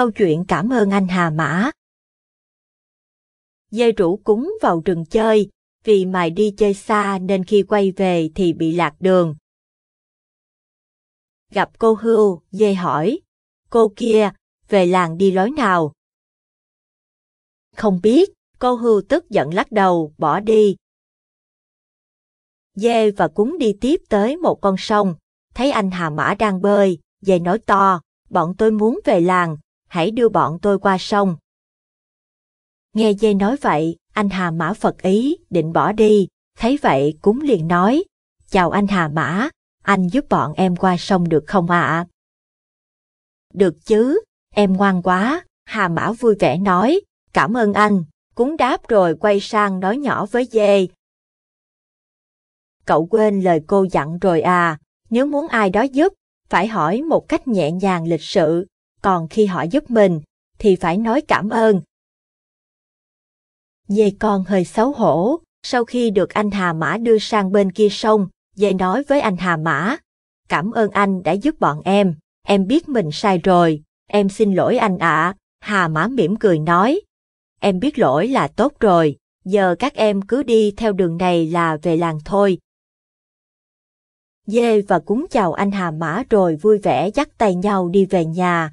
câu chuyện cảm ơn anh Hà Mã. Dê rủ cúng vào rừng chơi, vì mài đi chơi xa nên khi quay về thì bị lạc đường. Gặp cô Hưu, dê hỏi, cô kia, về làng đi lối nào? Không biết, cô Hưu tức giận lắc đầu, bỏ đi. Dê và cúng đi tiếp tới một con sông, thấy anh Hà Mã đang bơi, dê nói to, bọn tôi muốn về làng, hãy đưa bọn tôi qua sông. Nghe dê nói vậy, anh Hà Mã Phật ý, định bỏ đi, thấy vậy cúng liền nói, chào anh Hà Mã, anh giúp bọn em qua sông được không ạ? À? Được chứ, em ngoan quá, Hà Mã vui vẻ nói, cảm ơn anh, cúng đáp rồi quay sang nói nhỏ với dê. Cậu quên lời cô dặn rồi à, nếu muốn ai đó giúp, phải hỏi một cách nhẹ nhàng lịch sự, còn khi họ giúp mình, thì phải nói cảm ơn. Dê con hơi xấu hổ, sau khi được anh Hà Mã đưa sang bên kia sông, dê nói với anh Hà Mã, cảm ơn anh đã giúp bọn em, em biết mình sai rồi, em xin lỗi anh ạ, à. Hà Mã mỉm cười nói, em biết lỗi là tốt rồi, giờ các em cứ đi theo đường này là về làng thôi. Dê và cúng chào anh Hà Mã rồi vui vẻ dắt tay nhau đi về nhà,